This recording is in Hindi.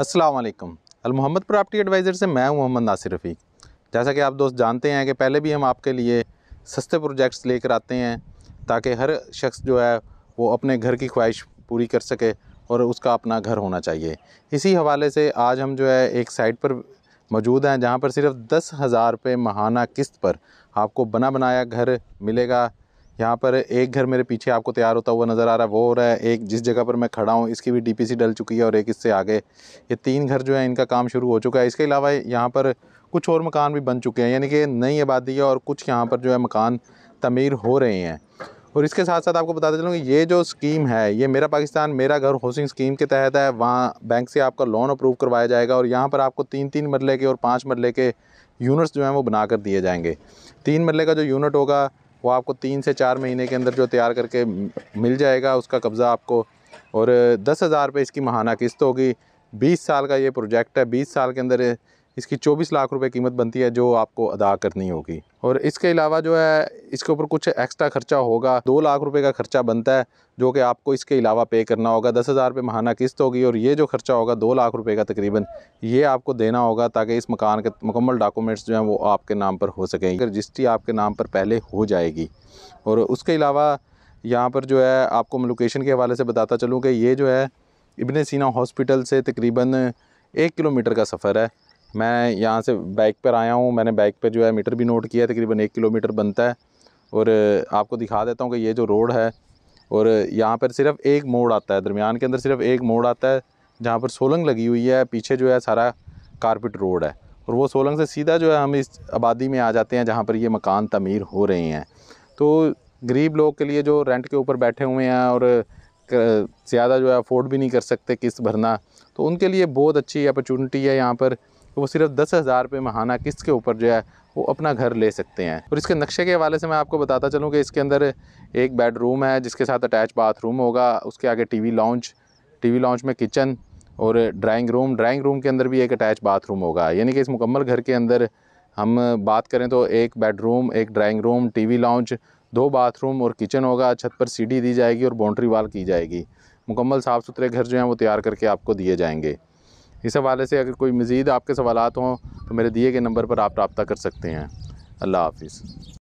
असलम मोहम्मद प्रॉपर्टी एडवाइज़र से मैं हूं मोहम्मद नासिर रफ़ीक जैसा कि आप दोस्त जानते हैं कि पहले भी हम आपके लिए सस्ते प्रोजेक्ट्स लेकर आते हैं ताकि हर शख्स जो है वो अपने घर की ख्वाहिश पूरी कर सके और उसका अपना घर होना चाहिए इसी हवाले से आज हम जो है एक साइट पर मौजूद हैं जहाँ पर सिर्फ दस हज़ार रुपये माहाना किस्त पर आपको बना बनाया घर मिलेगा यहाँ पर एक घर मेरे पीछे आपको तैयार होता हुआ नज़र आ रहा है वो हो रहा है एक जिस जगह पर मैं खड़ा हूँ इसकी भी डीपीसी डल चुकी है और एक इससे आगे ये तीन घर जो है इनका काम शुरू हो चुका है इसके अलावा यहाँ पर कुछ और मकान भी बन चुके हैं यानी कि नई आबादी है और कुछ यहाँ पर जो है मकान तमीर हो रहे हैं और इसके साथ साथ आपको बताते चलूँ कि ये जो स्कीम है ये मेरा पाकिस्तान मेरा घर हाउसिंग स्कीम के तहत है वहाँ बैंक से आपका लोन अप्रूव करवाया जाएगा और यहाँ पर आपको तीन तीन मरले के और पाँच मरले के यूनिट्स जो हैं वो बना कर दिए जाएंगे तीन मरले का जो यूनिट होगा वो आपको तीन से चार महीने के अंदर जो तैयार करके मिल जाएगा उसका कब्ज़ा आपको और दस हज़ार रुपये इसकी महाना किस्त होगी बीस साल का ये प्रोजेक्ट है बीस साल के अंदर इसकी 24 लाख रुपए कीमत बनती है जो आपको अदा करनी होगी और इसके अलावा जो है इसके ऊपर कुछ एक्स्ट्रा खर्चा होगा दो लाख रुपए का खर्चा बनता है जो कि आपको इसके अलावा पे करना होगा दस हज़ार रुपये महाना किस्त होगी और ये जो खर्चा होगा दो लाख रुपए का तकरीबन ये आपको देना होगा ताकि इस मकान के मुकम्मल डॉक्यूमेंट्स जो हैं वो आपके नाम पर हो सकें रजिस्ट्री आपके नाम पर पहले हो जाएगी और उसके अलावा यहाँ पर जो है आपको मैं लोकेशन के हवाले से बताता चलूँ कि ये जो है इबन सीना हॉस्पिटल से तकरीबन एक किलोमीटर का सफ़र है मैं यहाँ से बाइक पर आया हूँ मैंने बाइक पर जो है मीटर भी नोट किया तकरीबन एक किलोमीटर बनता है और आपको दिखा देता हूँ कि ये जो रोड है और यहाँ पर सिर्फ एक मोड़ आता है दरमियान के अंदर सिर्फ एक मोड़ आता है जहाँ पर सोलंग लगी हुई है पीछे जो है सारा कारपेट रोड है और वो सोलंग से सीधा जो है हम इस आबादी में आ जाते हैं जहाँ पर ये मकान तमीर हो रहे हैं तो गरीब लोग के लिए जो रेंट के ऊपर बैठे हुए हैं और ज़्यादा जो है अफोर्ड भी नहीं कर सकते किस्त भरना तो उनके लिए बहुत अच्छी अपॉर्चुनिटी है यहाँ पर तो वो सिर्फ दस हज़ार रुपये महाना किस्त के ऊपर जो है वो अपना घर ले सकते हैं और इसके नक्शे के हवाले से मैं आपको बताता चलूँ कि इसके अंदर एक बेडरूम है जिसके साथ अटैच बाथरूम होगा उसके आगे T V lounge T V lounge में किचन और ड्राइंग रूम ड्राइंग रूम के अंदर भी एक अटैच बाथरूम होगा यानी कि इस मुकम्मल घर के अंदर हम बात करें तो एक बेडरूम एक drawing room T V lounge दो बाथरूम और किचन होगा छत पर सीढ़ी दी जाएगी और बाउंड्री वाल की जाएगी मुकम्मल साफ़ सुथरे घर जो हैं वो तैयार करके आपको दिए जाएंगे इस हवाले से अगर कोई मज़ीद आपके सवाल हों तो मेरे दिए गए नंबर पर आप रबता कर सकते हैं अल्लाह हाफिज़